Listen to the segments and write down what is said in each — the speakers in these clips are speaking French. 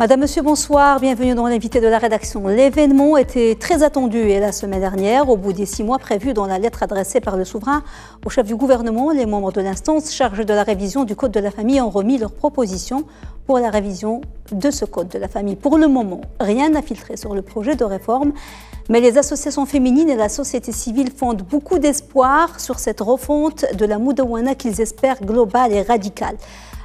Madame, Monsieur, bonsoir. Bienvenue dans l'invité de la rédaction. L'événement était très attendu et la semaine dernière, au bout des six mois prévus dans la lettre adressée par le souverain au chef du gouvernement, les membres de l'instance chargée de la révision du Code de la famille ont remis leurs propositions pour la révision de ce Code de la famille. Pour le moment, rien n'a filtré sur le projet de réforme, mais les associations féminines et la société civile fondent beaucoup d'espoir sur cette refonte de la Moudawana qu'ils espèrent globale et radicale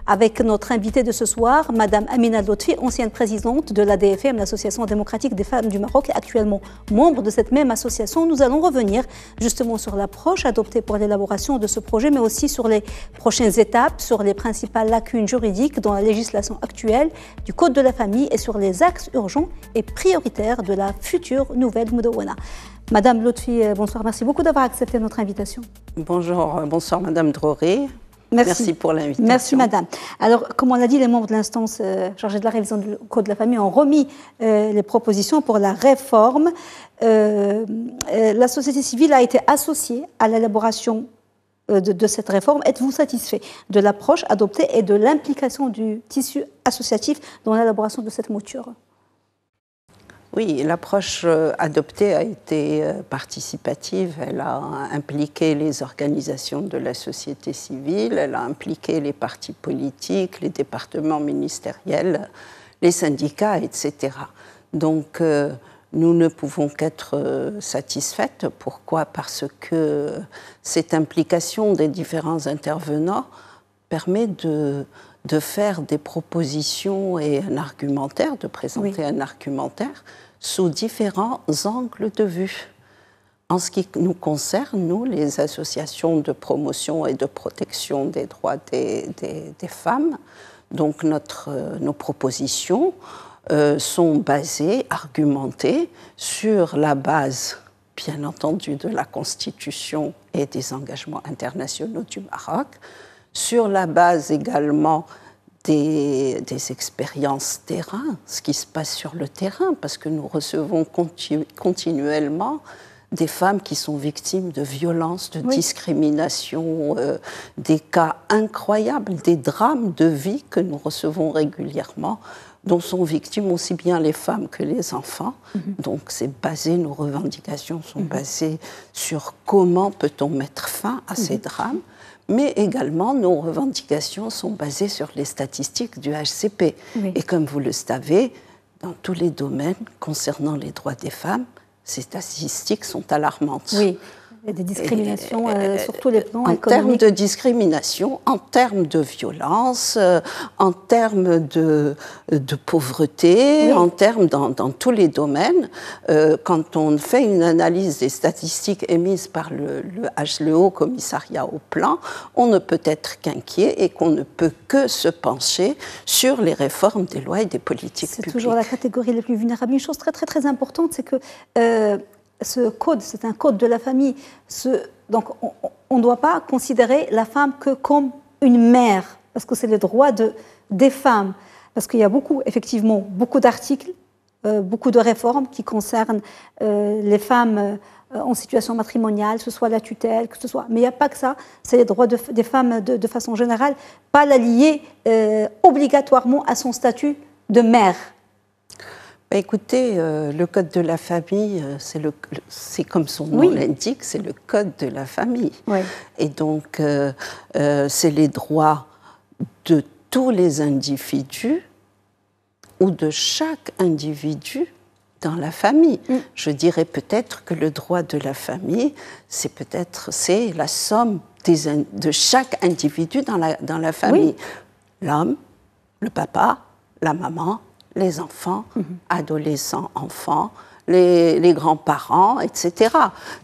avec notre invitée de ce soir, Madame Amina Lotfi, ancienne présidente de la DFM, l'Association démocratique des femmes du Maroc, actuellement membre de cette même association. Nous allons revenir justement sur l'approche adoptée pour l'élaboration de ce projet, mais aussi sur les prochaines étapes, sur les principales lacunes juridiques dans la législation actuelle du Code de la famille et sur les axes urgents et prioritaires de la future nouvelle Moudawana. Madame Lotfi, euh, bonsoir, merci beaucoup d'avoir accepté notre invitation. Bonjour, euh, bonsoir Madame Droré, Merci. pour l'invitation. Merci, Madame. Alors, comme on l'a dit, les membres de l'instance euh, chargée de la révision du Code de la famille ont remis euh, les propositions pour la réforme. Euh, la société civile a été associée à l'élaboration de, cette réforme. Êtes-vous satisfait de l'approche adoptée et de l'implication du tissu associatif dans l'élaboration de cette mouture oui, l'approche euh, adoptée a été euh, participative. Elle a impliqué les organisations de la société civile, elle a impliqué les partis politiques, les départements ministériels, les syndicats, etc. Donc, euh, nous ne pouvons qu'être satisfaites. Pourquoi Parce que cette implication des différents intervenants permet de, faire des propositions et un argumentaire, de présenter un argumentaire sous différents angles de vue. En ce qui nous concerne, nous, les associations de promotion et de protection des droits des, femmes, donc notre, nos propositions euh, sont basées, argumentées sur la base, bien entendu, de la Constitution et des engagements internationaux du Maroc, sur la base également des, expériences terrain, ce qui se passe sur le terrain, parce que nous recevons continuellement des femmes qui sont victimes de violences, de discriminations, discrimination, euh, des cas incroyables, des drames de vie que nous recevons régulièrement, dont sont victimes aussi bien les femmes que les enfants. Mhm. Donc c'est basé, nos revendications sont mhm. basées sur comment peut-on mettre fin à ces mhm. drames mais également nos revendications sont basées sur les statistiques du HCP. Et comme vous le savez, dans tous les domaines concernant les droits des femmes, ces statistiques sont alarmantes. Il y a des discriminations euh, sur tous les plans. En termes de discrimination, en termes de violence, euh, en termes de, de pauvreté, en termes dans, tous les domaines, euh, quand on fait une analyse des statistiques émises par le, le, le Haut Commissariat au Plan, on ne peut être qu'inquiet et qu'on ne peut que se pencher sur les réformes des lois et des politiques publiques. C'est toujours la catégorie la plus vulnérable. Une chose très très très importante, c'est que ce code, c'est un code de la famille. donc, on ne doit pas considérer la femme que comme une mère, parce que c'est le droit des femmes. Parce qu'il y a beaucoup, effectivement, beaucoup d'articles, euh, beaucoup de réformes qui concernent euh, les femmes euh, en situation matrimoniale, que ce soit la tutelle, que ce soit. Mais il n'y a pas que ça, c'est les droits des femmes de, de, façon générale, pas la lier obligatoirement à son statut de mère. Bah, écoutez, euh, le code de la famille, euh, c'est comme son nom l'indique, c'est le code de la famille. Et donc, euh, c'est les droits de tous les individus ou de chaque individu dans la famille. Mm. Je dirais peut-être que le droit de la famille, c'est peut-être c'est la somme de chaque individu dans la, famille. L'homme, le papa, la maman, les enfants, mhm. adolescents, enfants, les, les grands-parents, etc.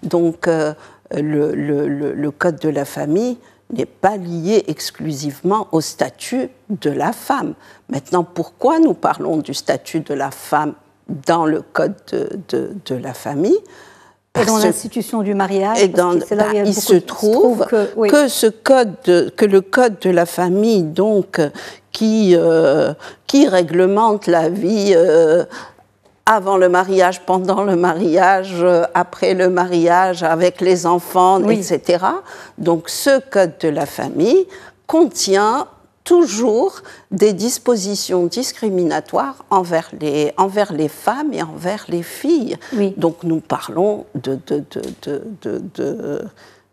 Donc euh, le, code de la famille n'est pas lié exclusivement au statut de la femme. Maintenant, pourquoi nous parlons du statut de la femme dans le code de la famille dans l'institution du mariage, il, se trouve, que, ce code, que le code de la famille, donc, qui, euh, qui réglemente la vie euh, avant le mariage, pendant le mariage, euh, après le mariage, avec les enfants, etc. Donc, ce code de la famille contient toujours des dispositions discriminatoires envers les, envers les femmes et envers les filles. Donc nous parlons de, de,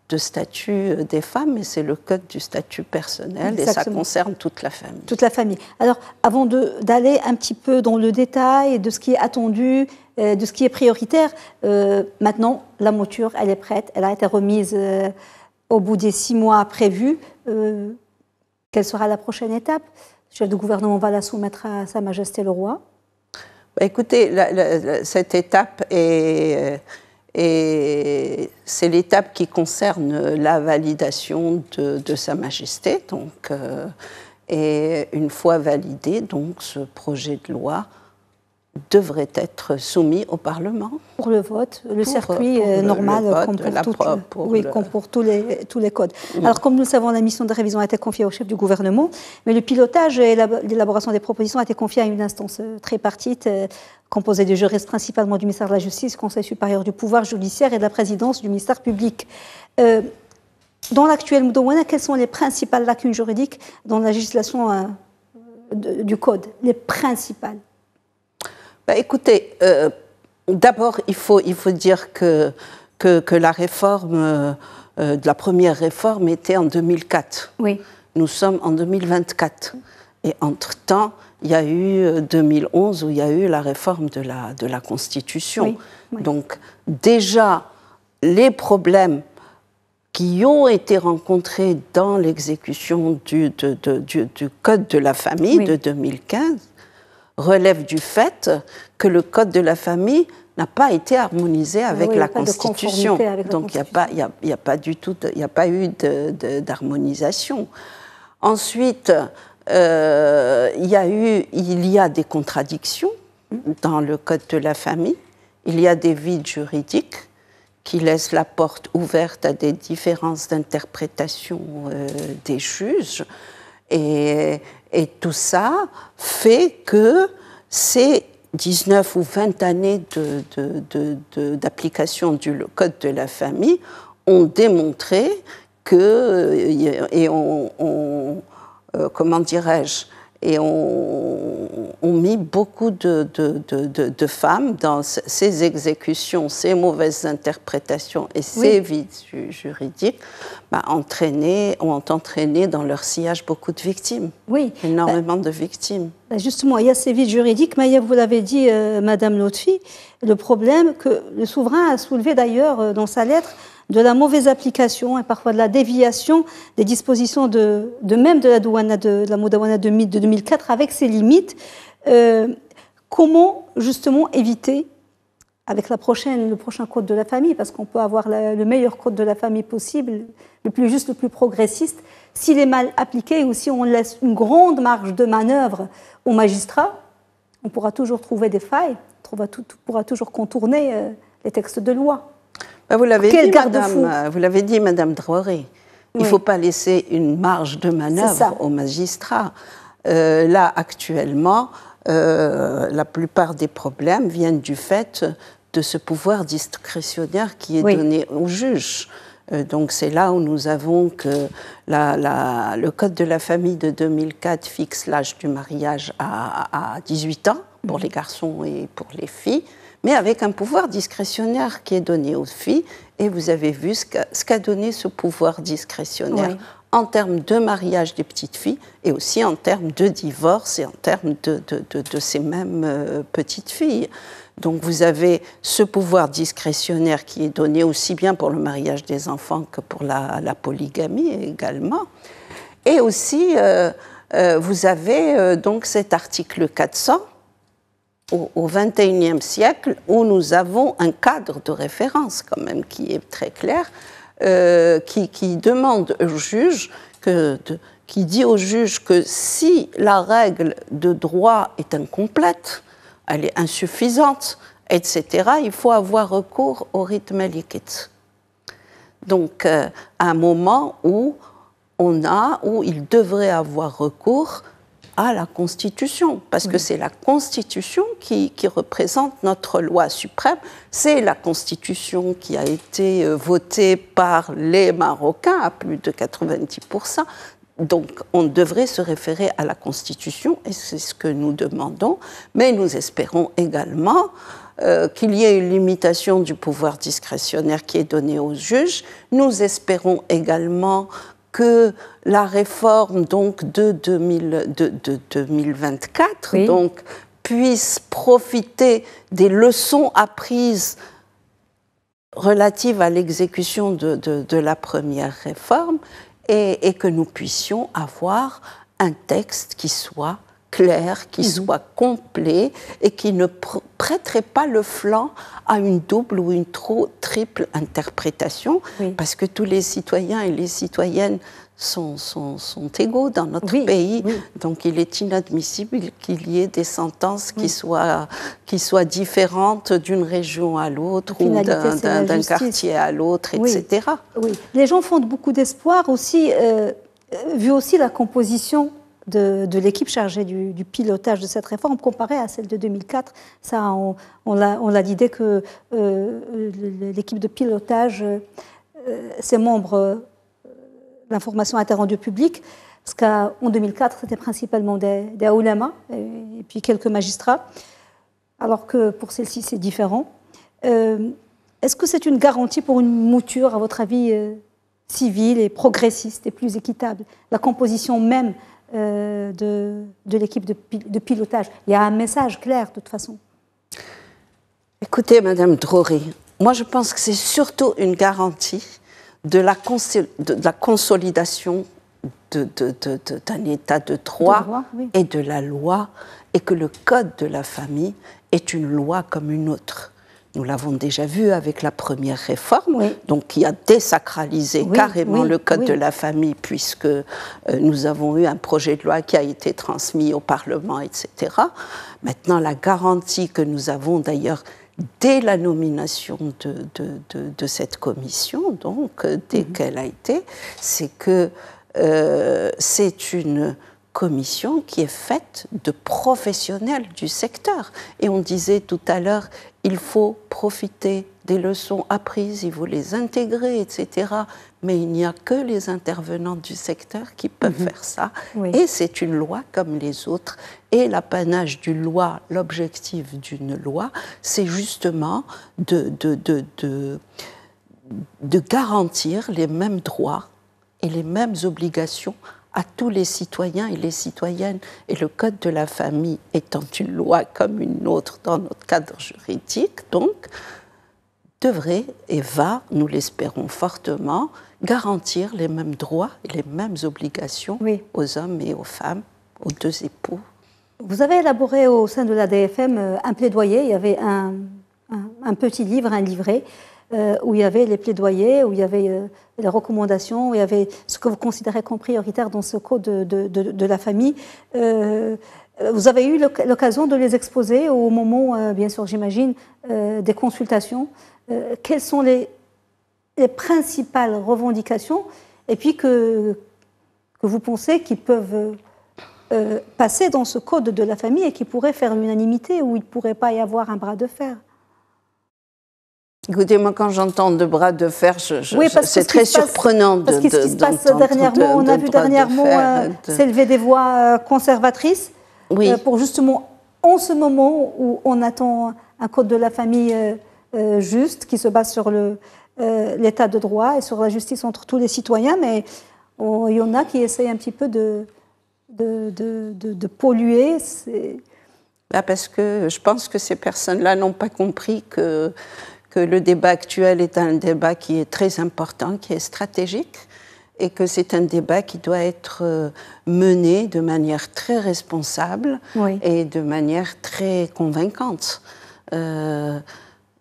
de, statut des femmes, mais c'est le code du statut personnel et ça concerne toute la famille. Toute la famille. Alors avant d'aller un petit peu dans le détail de ce qui est attendu, euh, de ce qui est prioritaire, euh, maintenant la mouture, elle est prête, elle a été remise euh, au bout des six mois prévus. Quelle sera la prochaine étape Le chef de gouvernement va la soumettre à Sa Majesté le Roi Écoutez, cette étape est, c'est l'étape qui concerne la validation de, Sa Majesté. Donc, euh, et une fois validé, donc ce projet de loi devrait être soumis au Parlement. Pour le vote, le circuit normal compte pour tous, les, codes. Mm. Alors, comme nous le savons, la mission de révision a été confiée au chef du gouvernement, mais le pilotage et l'élaboration des propositions a été confiée à une instance euh, tripartite euh, composée de juristes principalement du ministère de la Justice, Conseil supérieur du pouvoir judiciaire et de la présidence du ministère public. Euh, dans l'actuel Moudouana, quelles sont les principales lacunes juridiques dans la législation du Code Les principales bah, écoutez, euh, d'abord, il faut, il faut dire que, que, la réforme, euh, euh, la première réforme était en 2004. Oui. Nous sommes en 2024. Et entre-temps, il y a eu 2011 où il y a eu la réforme de la, de la Constitution. Donc déjà, les problèmes qui ont été rencontrés dans l'exécution du, Code de la famille de 2015 relève du fait que le Code de la famille n'a pas été harmonisé avec la Constitution. Donc il n'y a, a, a, pas du tout, il n'y a pas eu d'harmonisation. Ensuite, euh, il, y a eu, il y a des contradictions dans le Code de la famille. Il y a des vides juridiques qui laissent la porte ouverte à des différences d'interprétation euh, des juges. Et et tout ça fait que ces 19 ou 20 années d'application du Code de la famille ont démontré que, euh, et on, on euh, comment dirais-je, et on ont mis beaucoup de, de, de, de, femmes dans ces exécutions, ces mauvaises interprétations et ces vides juridiques, bah, entraîné, ont entraîné dans leur sillage beaucoup de victimes. Oui. Énormément de victimes. Bah, justement, il y a ces vides juridiques, mais vous l'avez dit, euh, Madame Lotfi, le problème que le souverain a soulevé d'ailleurs euh, dans sa lettre de la mauvaise application et parfois de la déviation des dispositions de, de même de la douane de, la Moudawana de 2004 avec ses limites euh, comment justement éviter, avec la prochaine, le prochain code de la famille, parce qu'on peut avoir le meilleur code de la famille possible, le plus juste, le plus progressiste, s'il est mal appliqué ou si on laisse une grande marge de manœuvre aux magistrats, on pourra toujours trouver des failles, on pourra, toujours contourner euh, les textes de loi. Bah, euh, vous l'avez dit, madame, vous Il ne faut pas laisser une marge de manœuvre aux magistrats. là, actuellement, euh, la plupart des problèmes viennent du fait de ce pouvoir discrétionnaire qui est donné aux juge. Euh, donc c'est là où nous avons que le Code de la famille de 2004 fixe l'âge du mariage à, 18 ans pour les garçons et pour les filles, mais avec un pouvoir discrétionnaire qui est donné aux filles. Et vous avez vu ce qu'a donné ce pouvoir discrétionnaire en termes de mariage des petites filles et aussi en termes de divorce et en termes de, ces mêmes euh, petites filles. Donc vous avez ce pouvoir discrétionnaire qui est donné aussi bien pour le mariage des enfants que pour la, polygamie également. Et aussi, euh, euh, vous avez donc cet article 400 au XXIe siècle où nous avons un cadre de référence quand même qui est très clair euh, qui, demande au juge, qui dit au juge que si la règle de droit est incomplète, elle est insuffisante, etc., il faut avoir recours au rythme liquide. Donc, euh, un moment où on a, où il devrait avoir recours à la Constitution, parce que c'est la Constitution qui, représente notre loi suprême, c'est la Constitution qui a été euh, votée par les Marocains à plus de 90%. Donc on devrait se référer à la Constitution, et c'est ce que nous demandons, mais nous espérons également euh, qu'il y ait une limitation du pouvoir discrétionnaire qui est donné aux juges. Nous espérons également que la réforme donc de, de, 2024 donc, puisse profiter des leçons apprises relatives à l'exécution de, la première réforme et, que nous puissions avoir un texte qui soit clair, qui mhm. soit complet et qui ne prêterait pas le flanc à une double ou une trop triple interprétation, parce que tous les citoyens et les citoyennes sont, égaux dans notre pays, donc il est inadmissible qu'il y ait des sentences qui, soient, qui soient différentes d'une région à l'autre ou d'un quartier à l'autre, etc. Les gens font beaucoup d'espoir aussi, euh, vu aussi la composition de, l'équipe chargée du, pilotage de cette réforme comparée à celle de 2004. Ça, on, on a, l'idée que euh, l'équipe de pilotage, euh, ses membres, euh, l'information a été rendue publique. Parce qu'en 2004, c'était principalement des, des et, puis quelques magistrats, alors que pour celle-ci, c'est différent. Est-ce que c'est une garantie pour une mouture, à votre avis, civile et progressiste et plus équitable La composition même euh, de, de l'équipe de, pilotage. Il y a un message clair, de toute façon. Écoutez, Madame Drory, moi je pense que c'est surtout une garantie de la, de la consolidation d'un état de droit, et de la loi, et que le code de la famille est une loi comme une autre. Nous l'avons déjà vu avec la première réforme, donc qui a désacralisé carrément le code de la famille, puisque euh, nous avons eu un projet de loi qui a été transmis au Parlement, etc. Maintenant, la garantie que nous avons d'ailleurs dès la nomination de, cette commission, donc euh, dès mhm. qu'elle a été, c'est que euh, c'est une commission qui est faite de professionnels du secteur. Et on disait tout à l'heure, il faut profiter des leçons apprises, il faut les intégrer, etc. Mais il n'y a que les intervenants du secteur qui peuvent mhm. faire ça. Et c'est une loi comme les autres. Et l'apanage d'une loi, l'objectif d'une loi, c'est justement de, de, de, de, de garantir les mêmes droits et les mêmes obligations à tous les citoyens et les citoyennes. Et le Code de la famille étant une loi comme une autre dans notre cadre juridique, donc, devrait et va, nous l'espérons fortement, garantir les mêmes droits et les mêmes obligations aux hommes et aux femmes, aux deux époux. Vous avez élaboré au sein de la DFM euh, un plaidoyer, il y avait un, un petit livre, un livret euh, où il y avait les plaidoyers, où il y avait euh, les recommandations, où il y avait ce que vous considérez comme prioritaire dans ce code de, la famille. Euh, vous avez eu l'occasion de les exposer au moment, bien sûr, j'imagine, des consultations. Quelles sont les, principales revendications et puis que, que vous pensez qu'ils peuvent passer dans ce code de la famille et qui pourraient faire l'unanimité ou il ne pourrait pas y avoir un bras de fer Écoutez, moi, quand j'entends de bras de fer, c'est très surprenant de Parce quest ce qui se passe dernièrement, on a vu dernièrement euh, s'élever des voix euh, conservatrices oui. Euh, pour justement, en ce moment où on attend un code de la famille juste qui se base sur l'état de droit et sur la justice entre tous les citoyens, mais il y en a qui essayent un petit peu de, de, polluer. parce que je pense que ces personnes-là n'ont pas compris que que le débat actuel est un débat qui est très important, qui est stratégique, et que c'est un débat qui doit être euh, mené de manière très responsable et de manière très convaincante. Euh,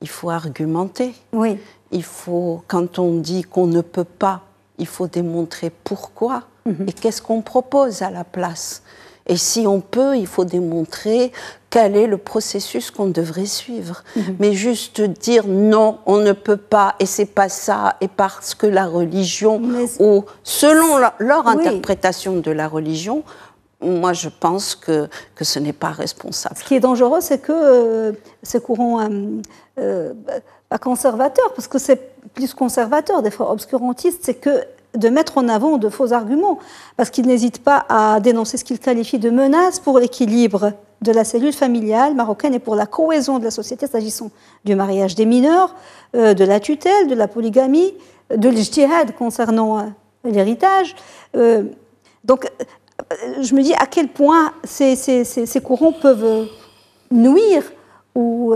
il faut argumenter. Oui. Il faut, quand on dit qu'on ne peut pas, il faut démontrer pourquoi mhm. et qu'est-ce qu'on propose à la place. Et si on peut, il faut démontrer quel est le processus qu'on devrait suivre. Mhm. Mais juste dire non, on ne peut pas, et c'est pas ça, et parce que la religion, ou selon leur interprétation de la religion, moi je pense que, que ce n'est pas responsable. Ce qui est dangereux, c'est que euh, ces courants courant euh, euh, pas conservateur, parce que c'est plus conservateur, des fois obscurantiste, c'est que de mettre en avant de faux arguments, parce qu'ils n'hésitent pas à dénoncer ce qu'ils qualifient de menace pour l'équilibre de la cellule familiale marocaine et pour la cohésion de la société, s'agissant du mariage des mineurs, euh, de la tutelle, de la polygamie, de l'ijtihad concernant euh, l'héritage. Euh, donc, je me dis à quel point ces, courants peuvent nuire ou,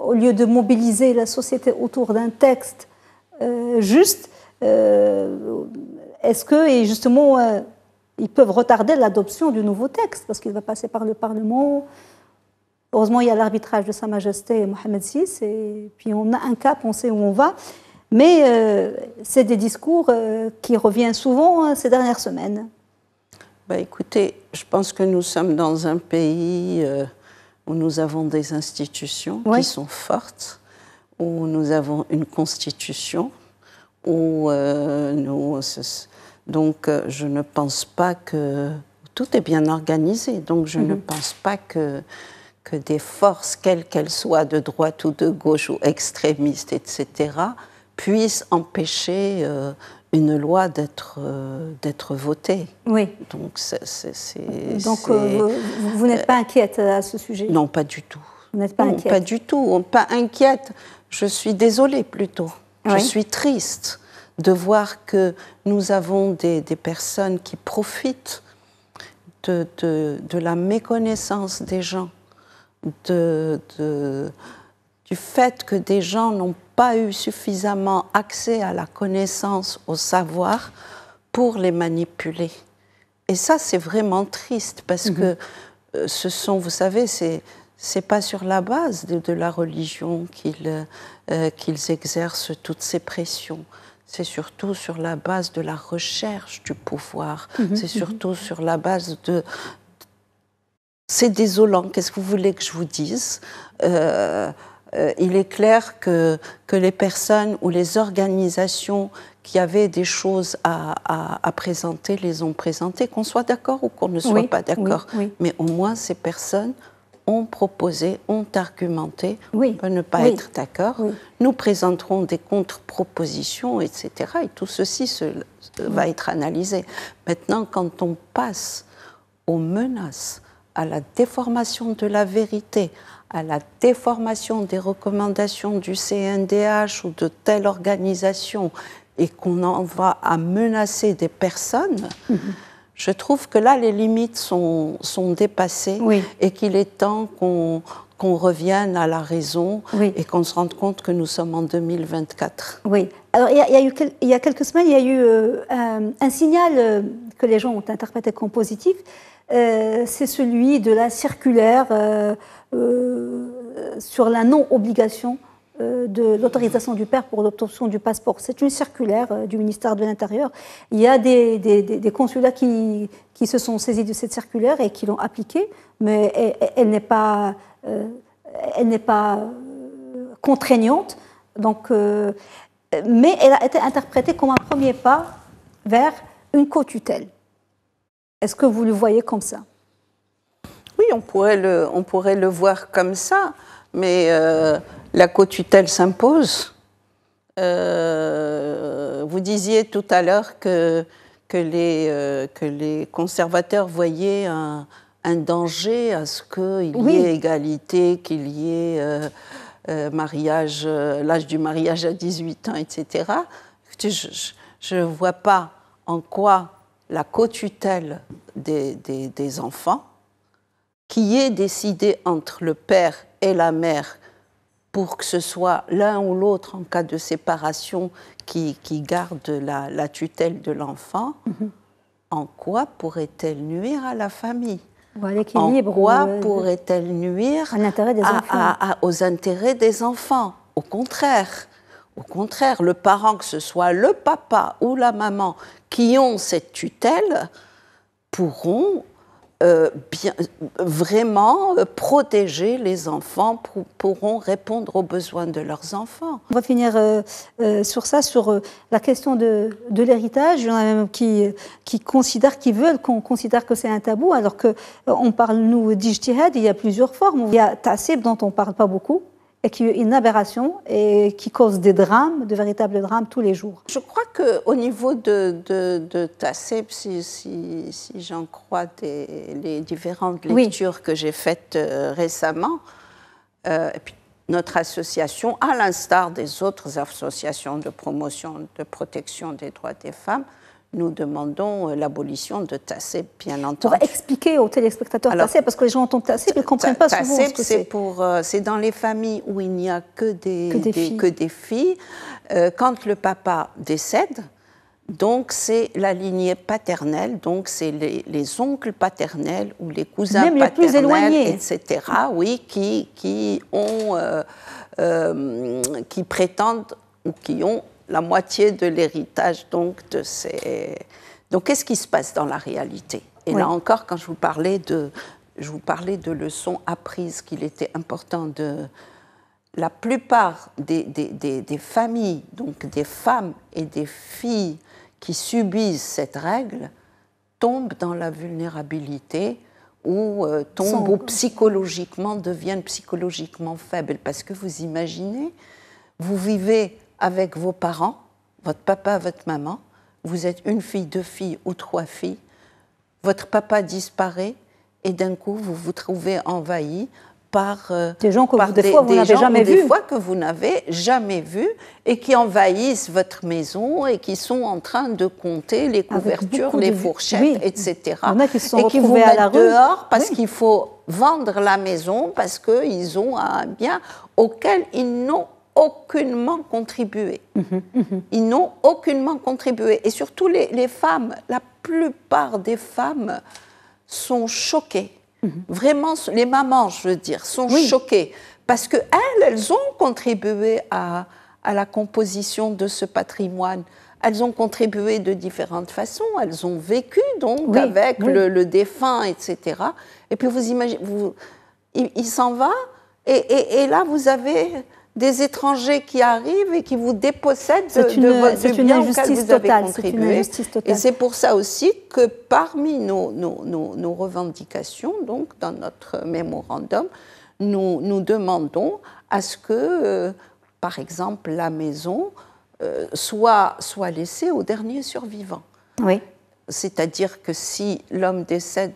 au lieu de mobiliser la société autour d'un texte juste. Est-ce que, et justement, ils peuvent retarder l'adoption du nouveau texte parce qu'il va passer par le Parlement. Heureusement, il y a l'arbitrage de Sa Majesté Mohamed VI, et puis on a un cap, on sait où on va. Mais euh, c'est des discours euh, qui reviennent souvent euh, ces dernières semaines. Bah, écoutez, je pense que nous sommes dans un pays où nous avons des institutions qui sont fortes, où nous avons une constitution, où nous donc euh, je ne pense pas que tout est bien organisé. Donc je ne mhm. pense pas que, des forces, quelles qu'elles soient, de droite ou de gauche ou extrémistes, etc., puissent empêcher euh, une loi euh, d'être votée. Oui. Donc c'est. Donc vous, n'êtes pas inquiète à ce sujet. Non, pas du tout. Vous n'êtes pas inquiète. Pas du tout. Pas inquiète. Je suis désolée plutôt. Je suis triste de voir que nous avons des, personnes qui profitent de, la méconnaissance des gens, de, du fait que des gens n'ont pas eu suffisamment accès à la connaissance, au savoir, pour les manipuler. Et ça, c'est vraiment triste parce mhm. que euh, ce sont, vous savez, c'est c'est pas sur la base de, la religion euh, euh, qu'ils exercent toutes ces pressions c'est surtout sur la base de la recherche du pouvoir, mhm, c'est mhm. surtout sur la base de... C'est désolant, qu'est-ce que vous voulez que je vous dise euh, euh, Il est clair que, les personnes ou les organisations qui avaient des choses à, présenter les ont présentées, qu'on soit d'accord ou qu'on ne soit pas d'accord. Mais au moins, ces personnes ont proposé, ont argumenté. On peut ne pas être d'accord. Nous présenterons des contre-propositions, etc. Et tout ceci va être analysé. Maintenant, quand on passe aux menaces, à la déformation de la vérité, à la déformation des recommandations du CNDH ou de telle organisation, et qu'on en va à menacer des personnes, mhm je trouve que là, les limites sont, sont dépassées et qu'il est temps qu'on revienne à la raison et qu'on se rende compte que nous sommes en 2024. Oui. Alors, il y, a, il y a quelques semaines, il y a eu euh, un signal euh, que les gens ont interprété comme positif. Euh, c'est celui de la circulaire sur la non-obligation euh, de l'autorisation du père pour l'obtention du passeport. C'est une circulaire euh, du ministère de l'Intérieur. Il y a des, consulats qui, qui, se sont saisis de cette circulaire et qui l'ont appliquée, mais elle, n'est pas, elle n'est pas euh, contraignante. Donc, mais elle a été interprétée comme un premier pas vers une co-tutelle. Est-ce que vous le voyez comme ça Oui, on pourrait le, on pourrait le voir comme ça, mais la co-tutelle s'impose. Euh, vous disiez tout à l'heure que, euh, les, conservateurs voyaient un, danger à ce qu'il y ait égalité, qu'il y ait euh, mariage, l'âge du mariage à 18 ans, etc. Je ne vois pas en quoi la co-tutelle des enfants, qui est décidée entre le père et la mère pour que ce soit l'un ou l'autre en cas de séparation qui, garde la, tutelle de l'enfant, mhm. en quoi pourrait-elle nuire à la famille En quoi euh, pourrait-elle nuire aux intérêts des enfants Au contraire, au contraire, le parent, que ce soit le papa ou la maman qui ont cette tutelle, pourront euh, bien, vraiment euh, protéger les enfants pourront répondre aux besoins de leurs enfants. On va finir euh, sur ça, sur la question de, l'héritage. Il y en a même qui, qui considèrent, qui veulent qu'on considère que c'est un tabou, alors qu'on on parle, nous, d'ijtihad, il y a plusieurs formes. Il y a Taseb dont on ne parle pas beaucoup, et qui est une aberration et qui cause des drames, de véritables drames tous les jours. Je crois qu'au niveau de, de, de si, si, si j'en crois les différentes lectures que j'ai faites euh, récemment, euh, notre association, à l'instar des autres associations de promotion, de protection des droits des femmes, nous demandons euh, l'abolition de tasser bien entendu. On expliquer aux téléspectateurs tasser parce que les gens entendent tasser ils ne comprennent pas ce que c'est. pour, euh, c'est dans les familles où il n'y a que des, que des, filles. Euh, quand le papa décède, donc c'est la lignée paternelle, donc c'est les, oncles paternels ou les cousins paternels, etc. Oui, qui qui ont qui prétendent ou qui ont la moitié de l'héritage donc de ces. Donc qu'est-ce qui se passe dans la réalité Et là encore, quand je vous parlais de, je vous parlais de leçons apprises, qu'il était important de la plupart des, familles, donc des femmes et des filles qui subissent cette règle, tombent dans la vulnérabilité ou euh, tombent ou psychologiquement deviennent psychologiquement faibles. Parce que vous imaginez, vous vivez avec vos parents, votre papa, votre maman, vous êtes une fille, deux filles ou trois filles, votre papa disparaît et d'un coup vous vous trouvez envahi par euh, des gens que vous, n'avez jamais vus. que vous n'avez jamais et qui envahissent votre maison et qui sont en train de compter les couvertures, les fourchettes, etc. qui sont et qui vous à la dehors parce qu'il faut vendre la maison parce qu'ils ont un bien auquel ils n'ont aucunement contribué. Ils n'ont aucunement contribué. Et surtout les, femmes, la plupart des femmes sont choquées. Vraiment, les mamans, je veux dire, sont choquées. Parce qu'elles, elles ont contribué à, à la composition de ce patrimoine. Elles ont contribué de différentes façons. Elles ont vécu donc avec Le, défunt, etc. Et puis vous imaginez, vous, il, s'en va, et, et là vous avez des étrangers qui arrivent et qui vous dépossèdent de, une, de, votre vous avez Et c'est pour ça aussi que parmi nos, revendications, donc dans notre mémorandum, nous, nous demandons à ce que, euh, par exemple, la maison euh, soit, soit laissée au dernier survivant. Oui. C'est-à-dire que si l'homme décède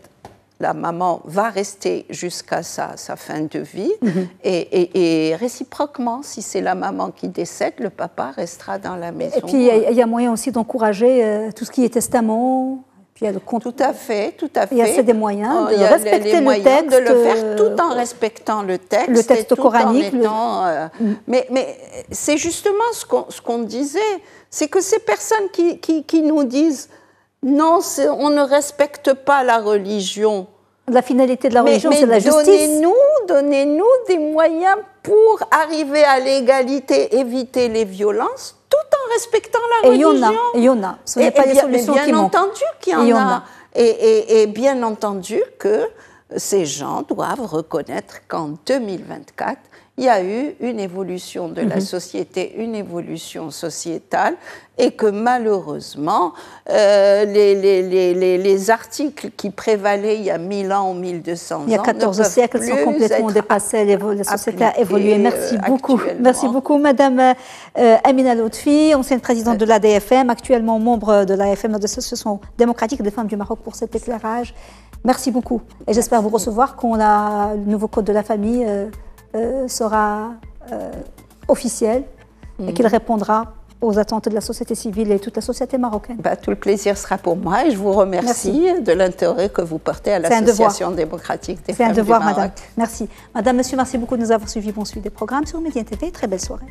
la maman va rester jusqu'à sa, fin de vie, mhm. et, réciproquement, si c'est la maman qui décède, le papa restera dans la maison. Et puis il y, a moyen aussi d'encourager euh, tout ce qui est testament. Puis il Tout à fait, tout à fait. Il y a des moyens oh, de respecter le moyens de le faire euh, tout en respectant le texte, le texte coranique. Euh, mm. Mais, c'est justement ce qu'on disait, c'est que ces personnes qui nous disent non, on ne respecte pas la religion. La finalité de la religion, c'est la justice. Donnez-nous, donnez-nous des moyens pour arriver à l'égalité, éviter les violences, tout en respectant la religion. Et il y en a. Ce n'est pas les solutions bien entendu qu'il y en, a. et, bien entendu que ces gens doivent reconnaître qu'en 2024, il y a eu une évolution de la mhm. société, une évolution sociétale, et que malheureusement, euh, les, les, articles qui prévalaient il y a 1000 ans ou 1200 ans. Il y a 14 siècles sont complètement dépassés, la société a évolué. Merci euh, beaucoup. Merci beaucoup, Madame euh, Amina Lotfi, ancienne présidente de l'ADFM, actuellement membre de l'AFM, l'Association démocratique des femmes du Maroc, pour cet éclairage. Merci beaucoup. Et j'espère vous recevoir quand on a le nouveau code de la famille. Euh, euh, sera euh, officiel et mm. qu'il répondra aux attentes de la société civile et toute la société marocaine. Bah, tout le plaisir sera pour moi et je vous remercie de l'intérêt que vous portez à l'Association démocratique des femmes C'est du Maroc. madame. Merci. Madame, monsieur, merci beaucoup de nous avoir suivis. Bon suivi des programmes sur Média TV. Très belle soirée.